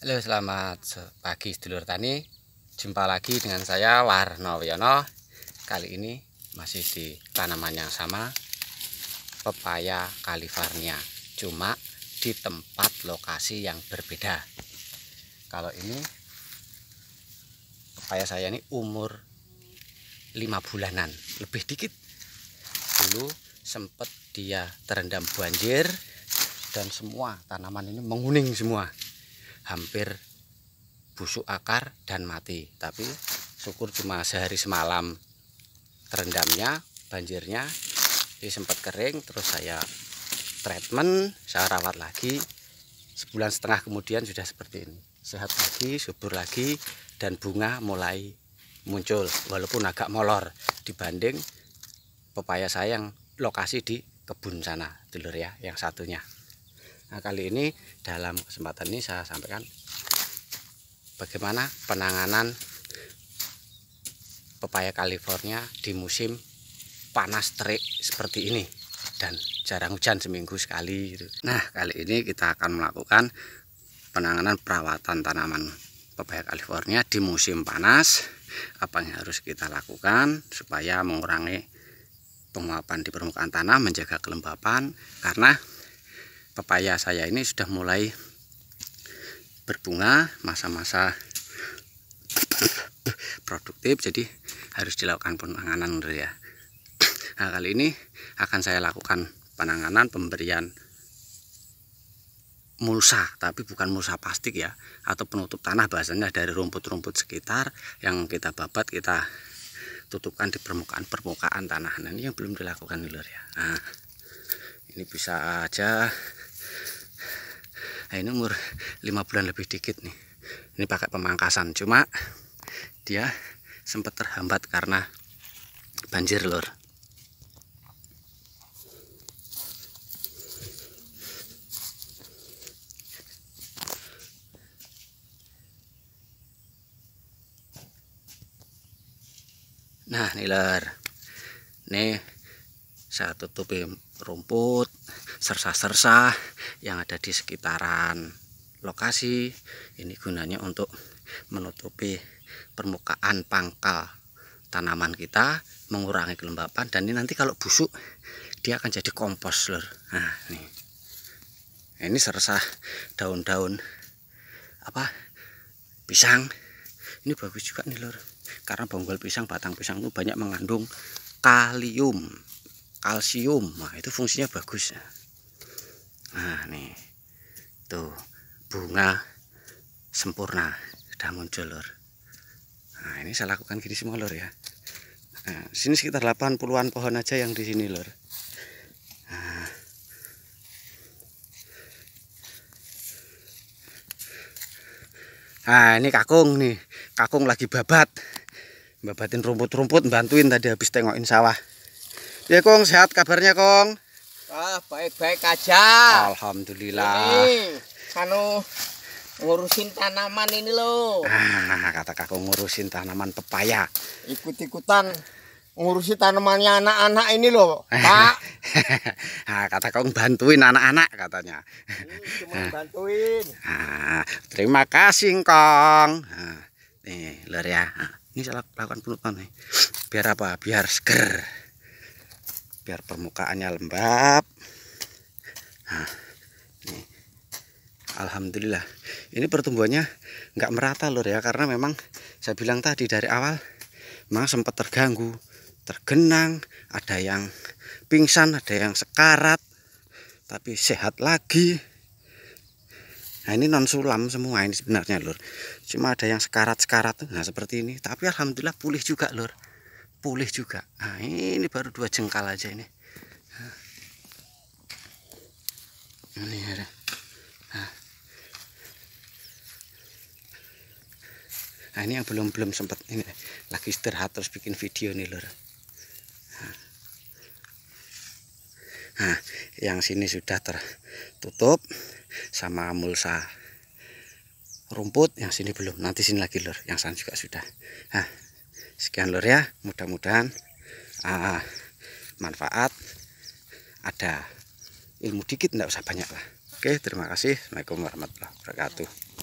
Halo selamat pagi sedulur tani Jumpa lagi dengan saya Warno Wiono Kali ini masih di tanaman yang sama Pepaya California Cuma di tempat lokasi yang berbeda Kalau ini Pepaya saya ini umur 5 bulanan Lebih dikit Dulu sempat dia terendam banjir Dan semua tanaman ini menguning semua hampir busuk akar dan mati tapi syukur cuma sehari semalam terendamnya banjirnya ini sempat kering terus saya treatment saya rawat lagi sebulan setengah kemudian sudah seperti ini sehat lagi subur lagi dan bunga mulai muncul walaupun agak molor dibanding pepaya saya yang lokasi di kebun sana dulur ya yang satunya Nah, kali ini dalam kesempatan ini saya sampaikan bagaimana penanganan pepaya California di musim panas terik seperti ini dan jarang hujan seminggu sekali gitu. Nah, kali ini kita akan melakukan penanganan perawatan tanaman pepaya California di musim panas. Apa yang harus kita lakukan supaya mengurangi penguapan di permukaan tanah, menjaga kelembapan karena pepaya saya ini sudah mulai berbunga masa-masa produktif jadi harus dilakukan penanganan ya nah kali ini akan saya lakukan penanganan pemberian mulsa tapi bukan mulsa plastik ya atau penutup tanah bahasanya dari rumput-rumput sekitar yang kita babat kita tutupkan di permukaan permukaan tanah nah ini yang belum dilakukan dulu ya nah ini bisa aja nah ini umur 5 bulan lebih dikit nih ini pakai pemangkasan cuma dia sempat terhambat karena banjir lor nah nih lor nih saya tutupi rumput sersa-sersa yang ada di sekitaran lokasi ini gunanya untuk menutupi permukaan pangkal tanaman kita mengurangi kelembapan dan ini nanti kalau busuk dia akan jadi kompos lor nah ini ini sersa daun-daun apa pisang ini bagus juga nih lor karena bonggol pisang batang pisang itu banyak mengandung kalium kalsium nah, itu fungsinya bagus nah nih tuh bunga sempurna sudah muncul lor nah ini saya lakukan gini semua lor ya nah, sini sekitar 80-an pohon aja yang di sini lor nah, nah ini kakung nih kakung lagi babat babatin rumput-rumput bantuin tadi habis tengokin sawah Ya Kong, sehat kabarnya Kong? Ah, baik-baik aja. Alhamdulillah. Ini kanu ngurusin tanaman ini loh. Ah, kata kakak ngurusin tanaman pepaya. Ikut-ikutan ngurusin tanamannya anak-anak ini loh pak ah, kata kau bantuin anak-anak katanya iya, cuma bantuin Ah, terima kasih kong ah, nih lor ya ah, ini salah lakukan penutupan nih biar apa biar seger biar permukaannya lembab nah, ini. Alhamdulillah ini pertumbuhannya nggak merata lur ya karena memang saya bilang tadi dari awal memang sempat terganggu tergenang ada yang pingsan ada yang sekarat tapi sehat lagi nah ini non sulam semua ini sebenarnya lur cuma ada yang sekarat-sekarat nah seperti ini tapi alhamdulillah pulih juga lur pulih juga nah, ini baru dua jengkal aja ini nah. ini ada nah. nah. ini yang belum belum sempat ini lagi istirahat terus bikin video nih lor nah. nah yang sini sudah tertutup sama mulsa rumput yang sini belum nanti sini lagi lor yang sana juga sudah nah sekian lur ya mudah-mudahan uh, manfaat ada ilmu dikit nggak usah banyak lah oke terima kasih assalamualaikum warahmatullahi wabarakatuh